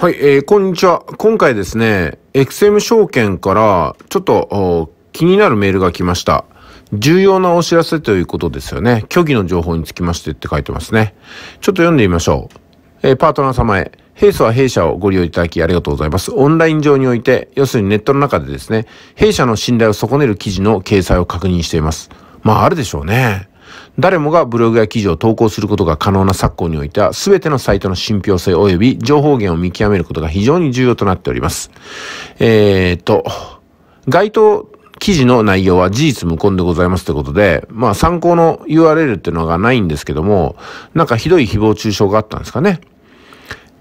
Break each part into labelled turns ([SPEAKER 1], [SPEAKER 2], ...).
[SPEAKER 1] はい、えー、こんにちは。今回ですね、XM 証券からちょっと気になるメールが来ました。重要なお知らせということですよね。虚偽の情報につきましてって書いてますね。ちょっと読んでみましょう。えー、パートナー様へ。弊社は弊社をご利用いただきありがとうございます。オンライン上において、要するにネットの中でですね、弊社の信頼を損ねる記事の掲載を確認しています。まあ、あるでしょうね。誰もがブログや記事を投稿することが可能な昨今においては、すべてのサイトの信憑性及び情報源を見極めることが非常に重要となっております。えー、っと、該当記事の内容は事実無根でございますということで、まあ参考の URL っていうのがないんですけども、なんかひどい誹謗中傷があったんですかね。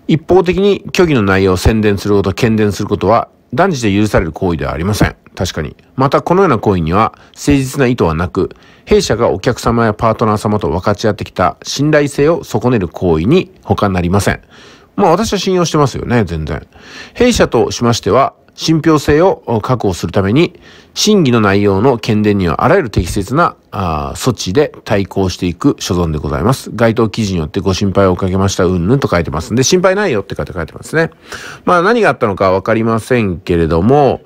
[SPEAKER 1] 一方的に虚偽の内容を宣伝すること、喧伝することは断じて許される行為ではありません。確かに。またこのような行為には誠実な意図はなく、弊社がお客様やパートナー様と分かち合ってきた信頼性を損ねる行為に他なりません。まあ私は信用してますよね、全然。弊社としましては、信憑性を確保するために、審議の内容の検伝にはあらゆる適切なあ措置で対抗していく所存でございます。該当記事によってご心配をかけました、うんぬんと書いてますんで、心配ないよって書いてますね。まあ何があったのかわかりませんけれども、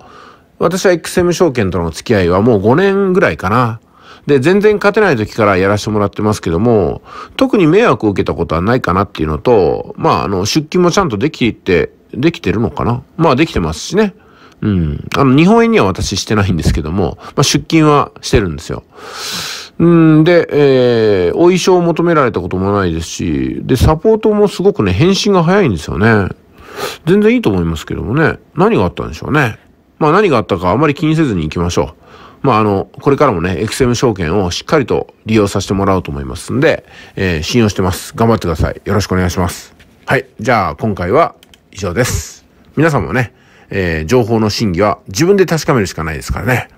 [SPEAKER 1] 私は XM 証券との付き合いはもう5年ぐらいかな。で、全然勝てない時からやらせてもらってますけども、特に迷惑を受けたことはないかなっていうのと、まあ、あの、出勤もちゃんとできて、できてるのかなまあ、できてますしね。うん。あの、日本円には私してないんですけども、まあ、出勤はしてるんですよ。うんで、えー、お衣装を求められたこともないですし、で、サポートもすごくね、返信が早いんですよね。全然いいと思いますけどもね。何があったんでしょうね。まあ何があったかあまり気にせずに行きましょう。まああの、これからもね、XM 証券をしっかりと利用させてもらおうと思いますんで、えー、信用してます。頑張ってください。よろしくお願いします。はい。じゃあ今回は以上です。皆さんもね、えー、情報の真偽は自分で確かめるしかないですからね。